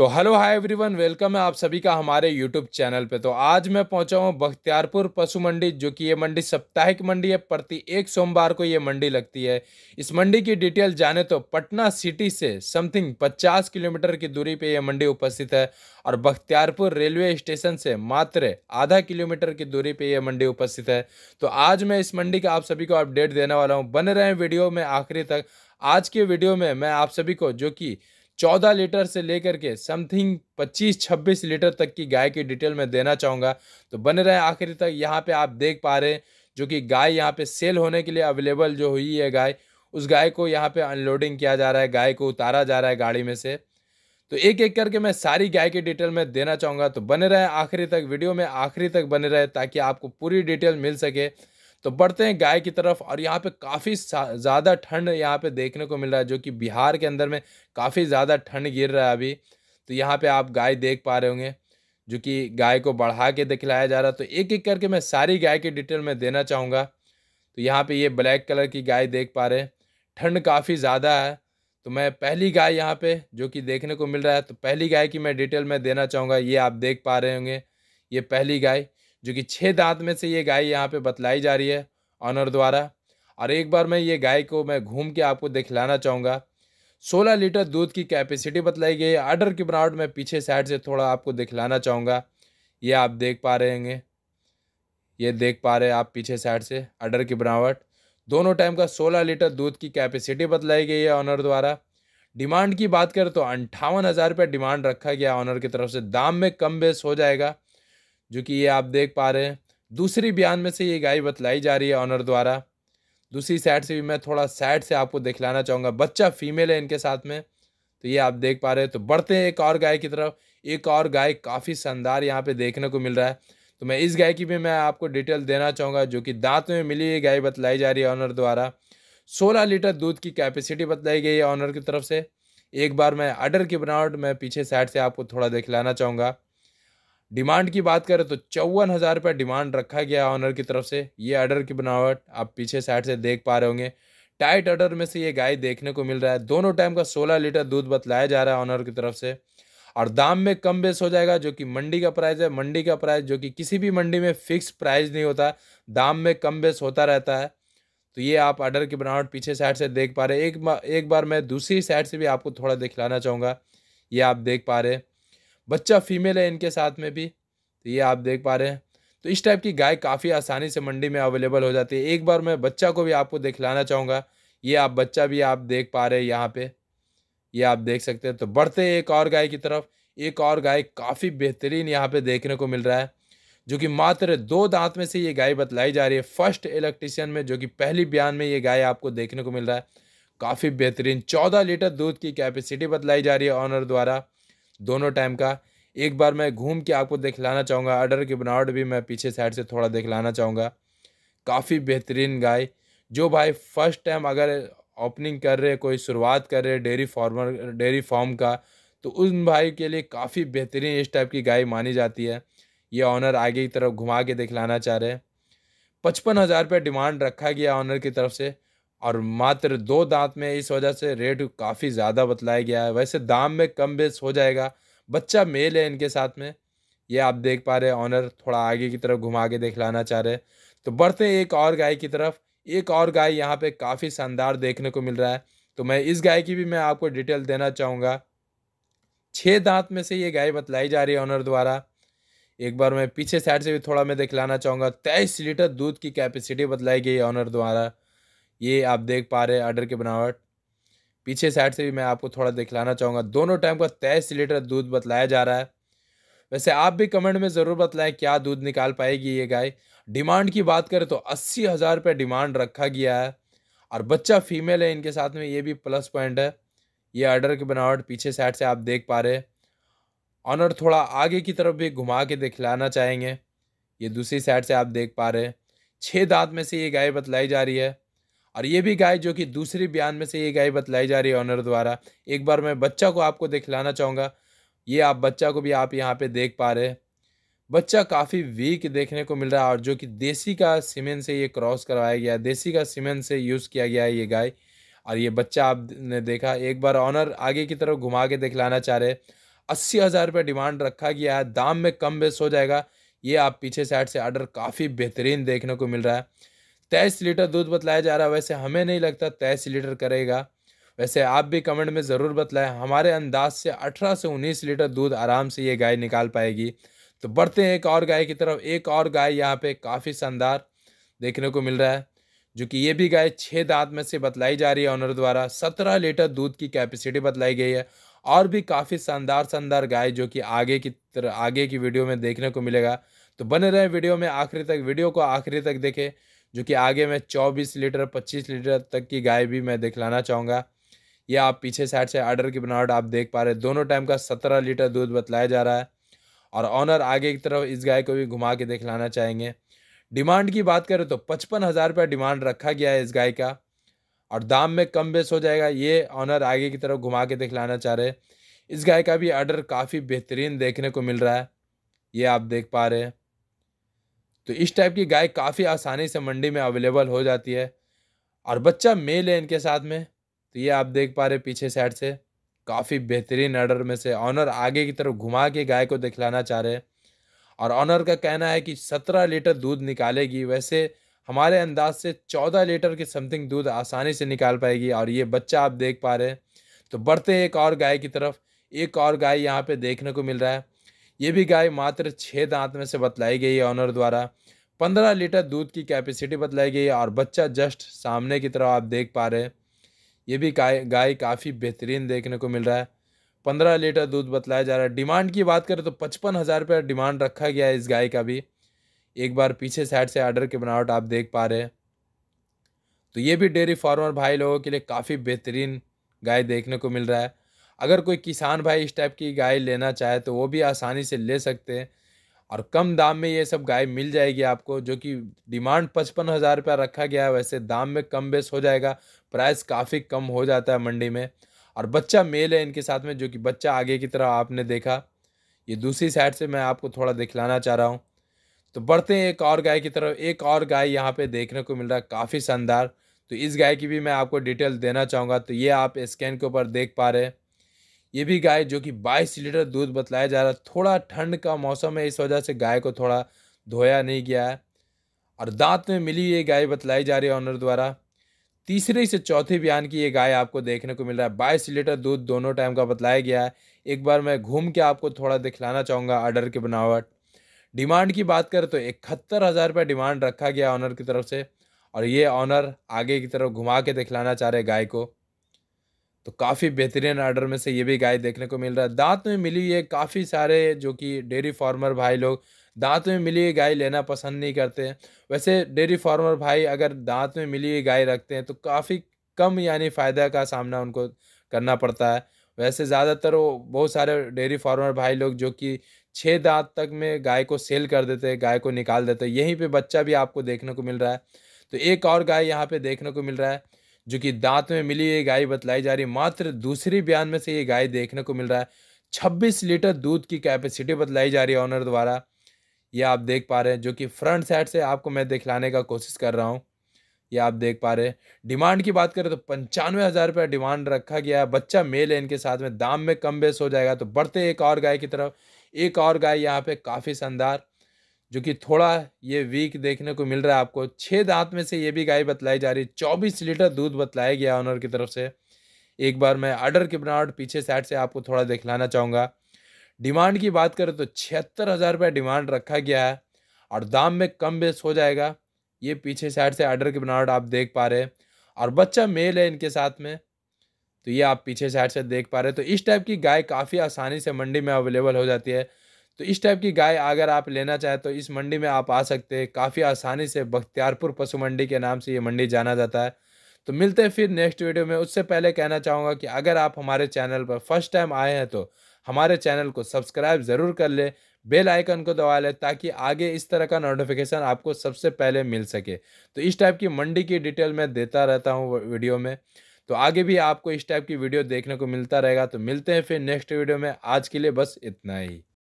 तो hello hi everyone welcome है आप सभी का हमारे यूट्यूब चैनल पे तो आज मैं पहुंचा हूं बख्तियारपुर पशु मंडी जो कि ये मंडी साप्ताहिक मंडी है प्रति एक सोमवार को ये मंडी लगती है इस मंडी की डिटेल जाने तो पटना सिटी से समथिंग 50 किलोमीटर की दूरी पे ये मंडी उपस्थित है और बख्तियारपुर रेलवे स्टेशन से मात्र आधा किलोमीटर की दूरी पर यह मंडी उपस्थित है तो आज मैं इस मंडी का आप सभी को अपडेट देने वाला हूँ बने रहें वीडियो में आखिरी तक आज के वीडियो में मैं आप सभी को जो कि चौदह लीटर से लेकर के समथिंग पच्चीस छब्बीस लीटर तक की गाय की डिटेल में देना चाहूँगा तो बने रहे आखिर तक यहाँ पे आप देख पा रहे हैं जो कि गाय यहाँ पे सेल होने के लिए अवेलेबल जो हुई है गाय उस गाय को यहाँ पे अनलोडिंग किया जा रहा है गाय को उतारा जा रहा है गाड़ी में से तो एक एक करके मैं सारी गाय की डिटेल में देना चाहूँगा तो बने रहे आखिरी तक वीडियो में आखिरी तक बने रहे ताकि आपको पूरी डिटेल मिल सके तो बढ़ते हैं गाय की तरफ और यहाँ पे काफ़ी ज़्यादा ठंड यहाँ पे देखने को मिल रहा है जो कि बिहार के अंदर में काफ़ी ज़्यादा ठंड गिर रहा है अभी तो यहाँ पे आप गाय देख पा रहे होंगे जो कि गाय को बढ़ा के दिखलाया जा रहा है तो एक एक करके मैं सारी गाय की डिटेल में देना चाहूँगा तो यहाँ पर ये ब्लैक कलर की गाय देख पा रहे हैं ठंड काफ़ी ज़्यादा है तो मैं पहली गाय यहाँ पर जो कि देखने को मिल रहा है तो पहली गाय की मैं डिटेल में देना चाहूँगा ये आप देख पा रहे होंगे ये पहली गाय जो कि छः दांत में से ये गाय यहाँ पे बतलाई जा रही है ऑनर द्वारा और एक बार मैं ये गाय को मैं घूम के आपको दिखलाना चाहूँगा सोलह लीटर दूध की कैपेसिटी बतलाई गई है आर्डर की बनावट मैं पीछे साइड से थोड़ा आपको दिखलाना चाहूँगा ये आप देख पा रहे होंगे ये देख पा रहे हैं आप पीछे साइड से आर्डर की बनावट दोनों टाइम का सोलह लीटर दूध की कैपेसिटी बतलाई गई है ऑनर द्वारा डिमांड की बात करें तो अंठावन हज़ार रुपये डिमांड रखा गया ऑनर की तरफ से दाम में कम बेस हो जाएगा जो कि ये आप देख पा रहे हैं दूसरी बयान में से ये गाय बतलाई जा रही है ऑनर द्वारा दूसरी साइड से भी मैं थोड़ा साइड से आपको दिखलाना चाहूँगा बच्चा फीमेल है इनके साथ में तो ये आप देख पा रहे हैं तो बढ़ते हैं एक और गाय की तरफ एक और गाय काफ़ी शानदार यहाँ पे देखने को मिल रहा है तो मैं इस गाय की भी मैं आपको डिटेल देना चाहूँगा जो कि दांत में मिली हुई गाय बतलाई जा रही है ऑनर द्वारा सोलह लीटर दूध की कैपेसिटी बतलाई गई है ऑनर की तरफ से एक बार मैं अडर की बनावट मैं पीछे साइड से आपको थोड़ा दिखलाना चाहूँगा डिमांड की बात करें तो चौवन हज़ार रुपये डिमांड रखा गया ऑनर की तरफ से ये अर्डर की बनावट आप पीछे साइड से देख पा रहे होंगे टाइट अर्डर में से ये गाय देखने को मिल रहा है दोनों टाइम का सोलह लीटर दूध बतलाया जा रहा है ऑनर की तरफ से और दाम में कम बेस हो जाएगा जो कि मंडी का प्राइस है मंडी का प्राइस जो कि किसी भी मंडी में फिक्स प्राइस नहीं होता दाम में कम बेस होता रहता है तो ये आप ऑर्डर की बनावट पीछे साइड से देख पा रहे एक एक बार मैं दूसरी साइड से भी आपको थोड़ा दिखलाना चाहूँगा ये आप देख पा रहे बच्चा फीमेल है इनके साथ में भी तो ये आप देख पा रहे हैं तो इस टाइप की गाय काफ़ी आसानी से मंडी में अवेलेबल हो जाती है एक बार मैं बच्चा को भी आपको दिखलाना चाहूँगा ये आप बच्चा भी आप देख पा रहे हैं यहाँ पे ये आप देख सकते हैं तो बढ़ते एक और गाय की तरफ एक और गाय काफ़ी बेहतरीन यहाँ पे देखने को मिल रहा है जो कि मात्र दो दांत में से ये गाय बतलाई जा रही है फर्स्ट इलेक्ट्रिशियन में जो कि पहली बयान में ये गाय आपको देखने को मिल रहा है काफ़ी बेहतरीन चौदह लीटर दूध की कैपेसिटी बतलाई जा रही है ऑनर द्वारा दोनों टाइम का एक बार मैं घूम के आपको दिखलाना चाहूँगा अर्डर की बनावट भी मैं पीछे साइड से थोड़ा दिखलाना चाहूँगा काफ़ी बेहतरीन गाय जो भाई फर्स्ट टाइम अगर ओपनिंग कर रहे कोई शुरुआत कर रहे डेयरी फार्मर डेयरी फार्म का तो उन भाई के लिए काफ़ी बेहतरीन इस टाइप की गाय मानी जाती है ये ऑनर आगे की तरफ घुमा के दिखलाना चाह रहे हैं पचपन हज़ार रुपये डिमांड रखा गया ऑनर की तरफ से और मात्र दो दांत में इस वजह से रेट काफ़ी ज़्यादा बतलाया गया है वैसे दाम में कम बेस हो जाएगा बच्चा मेल है इनके साथ में ये आप देख पा रहे हैं ऑनर थोड़ा आगे की तरफ घुमा के देख लाना चाह रहे तो बढ़ते हैं एक और गाय की तरफ एक और गाय यहाँ पे काफ़ी शानदार देखने को मिल रहा है तो मैं इस गाय की भी मैं आपको डिटेल देना चाहूँगा छः दांत में से ये गाय बतलाई जा रही है ऑनर द्वारा एक बार मैं पीछे साइड से भी थोड़ा मैं दिखलाना चाहूँगा तेईस लीटर दूध की कैपेसिटी बतलाई गई है ऑनर द्वारा ये आप देख पा रहे हैं आर्डर की बनावट पीछे साइड से भी मैं आपको थोड़ा दिखलाना चाहूँगा दोनों टाइम का तेईस लीटर दूध बतलाया जा रहा है वैसे आप भी कमेंट में ज़रूर बतलाएं क्या दूध निकाल पाएगी ये गाय डिमांड की बात करें तो अस्सी हज़ार रुपये डिमांड रखा गया है और बच्चा फीमेल है इनके साथ में ये भी प्लस पॉइंट है ये आर्डर की बनावट पीछे साइड से आप देख पा रहे ऑनर थोड़ा आगे की तरफ भी घुमा के दिखलाना चाहेंगे ये दूसरी साइड से आप देख पा रहे छः दांत में से ये गाय बतलाई जा रही है और ये भी गाय जो कि दूसरी बयान में से ये गाय बतलाई जा रही है ऑनर द्वारा एक बार मैं बच्चा को आपको दिखलाना चाहूँगा ये आप बच्चा को भी आप यहाँ पे देख पा रहे हैं बच्चा काफ़ी वीक देखने को मिल रहा है और जो कि देसी का सीमेंट से ये क्रॉस करवाया गया है देसी का सीमेंट से यूज़ किया गया है ये गाय और ये बच्चा आपने देखा एक बार ऑनर आगे की तरफ घुमा के दिखलाना चाह रहे अस्सी हज़ार रुपये डिमांड रखा गया है दाम में कम बेस हो जाएगा ये आप पीछे साइड से आर्डर काफ़ी बेहतरीन देखने को मिल रहा है तेईस लीटर दूध बतलाया जा रहा है वैसे हमें नहीं लगता तेईस लीटर करेगा वैसे आप भी कमेंट में ज़रूर बतलाएं हमारे अंदाज से 18 से 19 लीटर दूध आराम से ये गाय निकाल पाएगी तो बढ़ते हैं एक और गाय की तरफ एक और गाय यहाँ पे काफ़ी शानदार देखने को मिल रहा है जो कि ये भी गाय छः दांत में से बतलाई जा रही है ऑनर द्वारा सत्रह लीटर दूध की कैपेसिटी बतलाई गई है और भी काफ़ी शानदार शानदार गाय जो कि आगे की तरह आगे की वीडियो में देखने को मिलेगा तो बने रहे वीडियो में आखिरी तक वीडियो को आखिरी तक देखें जो कि आगे मैं चौबीस लीटर पच्चीस लीटर तक की गाय भी मैं दिखलाना चाहूँगा ये आप पीछे साइड से आर्डर की बनावट आप देख पा रहे हैं दोनों टाइम का सत्रह लीटर दूध बतलाया जा रहा है और ऑनर आगे की तरफ इस गाय को भी घुमा के दिखलाना चाहेंगे डिमांड की बात करें तो पचपन हज़ार रुपया डिमांड रखा गया है इस गाय का और दाम में कम बेस हो जाएगा ये ऑनर आगे की तरफ घुमा के दिखलाना चाह रहे इस गाय का भी आर्डर काफ़ी बेहतरीन देखने को मिल रहा है ये आप देख पा रहे हैं तो इस टाइप की गाय काफ़ी आसानी से मंडी में अवेलेबल हो जाती है और बच्चा मेल है इनके साथ में तो ये आप देख पा रहे पीछे साइड से काफ़ी बेहतरीन अर्डर में से ऑनर आगे की तरफ घुमा के गाय को दिखलाना चाह रहे हैं और ऑनर का कहना है कि सत्रह लीटर दूध निकालेगी वैसे हमारे अंदाज से चौदह लीटर के समथिंग दूध आसानी से निकाल पाएगी और ये बच्चा आप देख पा रहे हैं तो बढ़ते एक और गाय की तरफ एक और गाय यहाँ पे देखने को मिल रहा है ये भी गाय मात्र छः दांत में से बतलाई गई है ऑनर द्वारा पंद्रह लीटर दूध की कैपेसिटी बतलाई गई है और बच्चा जस्ट सामने की तरफ आप देख पा रहे हैं ये भी गाय गाय काफ़ी बेहतरीन देखने को मिल रहा है पंद्रह लीटर दूध बतलाया जा रहा है डिमांड की बात करें तो पचपन हज़ार रुपये डिमांड रखा गया है इस गाय का भी एक बार पीछे साइड से आर्डर की बनावट आप देख पा रहे हैं तो ये भी डेयरी फार्मर भाई लोगों के लिए काफ़ी बेहतरीन गाय देखने को मिल रहा है अगर कोई किसान भाई इस टाइप की गाय लेना चाहे तो वो भी आसानी से ले सकते हैं और कम दाम में ये सब गाय मिल जाएगी आपको जो कि डिमांड पचपन हज़ार रुपया रखा गया है वैसे दाम में कम बेस हो जाएगा प्राइस काफ़ी कम हो जाता है मंडी में और बच्चा मेल है इनके साथ में जो कि बच्चा आगे की तरह आपने देखा ये दूसरी साइड से मैं आपको थोड़ा दिखलाना चाह रहा हूँ तो बढ़ते हैं एक और गाय की तरफ एक और गाय यहाँ पे देखने को मिल रहा है काफ़ी शानदार तो इस गाय की भी मैं आपको डिटेल देना चाहूँगा तो ये आप स्कैन के ऊपर देख पा रहे हैं ये भी गाय जो कि 22 लीटर दूध बतलाया जा रहा है थोड़ा ठंड का मौसम है इस वजह से गाय को थोड़ा धोया नहीं गया है और दांत में मिली ये गाय बतलाई जा रही है ऑनर द्वारा तीसरे से चौथे बयान की ये गाय आपको देखने को मिल रहा है बाईस लीटर दूध दोनों टाइम का बतलाया गया है एक बार मैं घूम के आपको थोड़ा दिखलाना चाहूँगा आर्डर की बनावट डिमांड की बात करें तो इकहत्तर हज़ार रुपये डिमांड रखा गया ऑनर की तरफ से और ये ऑनर आगे की तरफ घुमा के दिखलाना चाह रहे गाय को तो काफ़ी बेहतरीन आर्डर में से ये भी गाय देखने को मिल रहा है दांत में मिली ये काफ़ी सारे जो कि डेयरी फार्मर भाई लोग दांत में मिली हुई गाय लेना पसंद नहीं करते हैं वैसे डेयरी फार्मर भाई अगर दांत में मिली हुई गाय रखते हैं तो काफ़ी कम यानी फ़ायदा का सामना उनको करना पड़ता है वैसे ज़्यादातर वो बहुत सारे डेयरी फार्मर भाई लोग जो कि छः दांत तक में गाय को सेल कर देते हैं गाय को निकाल देते हैं यहीं पर बच्चा भी आपको देखने को मिल रहा है तो एक और गाय यहाँ पर देखने को मिल रहा है जो कि दांत में मिली ये गाय बतलाई जा रही मात्र दूसरे बयान में से ये गाय देखने को मिल रहा है छब्बीस लीटर दूध की कैपेसिटी बतलाई जा रही है ऑनर द्वारा ये आप देख पा रहे हैं जो कि फ्रंट साइड से आपको मैं दिखलाने का कोशिश कर रहा हूँ ये आप देख पा रहे हैं डिमांड की बात करें तो पंचानवे हज़ार रुपया डिमांड रखा गया है बच्चा मेल है इनके साथ में दाम में कम बेस हो जाएगा तो बढ़ते एक और गाय की तरफ एक और गाय यहाँ पे काफ़ी शानदार जो कि थोड़ा ये वीक देखने को मिल रहा है आपको छः दांत में से ये भी गाय बतलाई जा रही है चौबीस लीटर दूध बतलाया गया ऑनर की तरफ से एक बार मैं आर्डर की बनावट पीछे साइड से आपको थोड़ा दिखलाना चाहूँगा डिमांड की बात करें तो छिहत्तर हज़ार रुपये डिमांड रखा गया है और दाम में कम बेस हो जाएगा ये पीछे साइड से आर्डर की बनावट आप देख पा रहे हैं और बच्चा मेल है इनके साथ में तो ये आप पीछे साइड से देख पा रहे हैं तो इस टाइप की गाय काफ़ी आसानी से मंडी में अवेलेबल हो जाती है तो इस टाइप की गाय अगर आप लेना चाहें तो इस मंडी में आप आ सकते हैं काफ़ी आसानी से बख्तियारपुर पशु मंडी के नाम से ये मंडी जाना जाता है तो मिलते हैं फिर नेक्स्ट वीडियो में उससे पहले कहना चाहूँगा कि अगर आप हमारे चैनल पर फर्स्ट टाइम आए हैं तो हमारे चैनल को सब्सक्राइब ज़रूर कर ले बेल आइकन को दबा लें ताकि आगे इस तरह का नोटिफिकेशन आपको सबसे पहले मिल सके तो इस टाइप की मंडी की डिटेल मैं देता रहता हूँ वीडियो में तो आगे भी आपको इस टाइप की वीडियो देखने को मिलता रहेगा तो मिलते हैं फिर नेक्स्ट वीडियो में आज के लिए बस इतना ही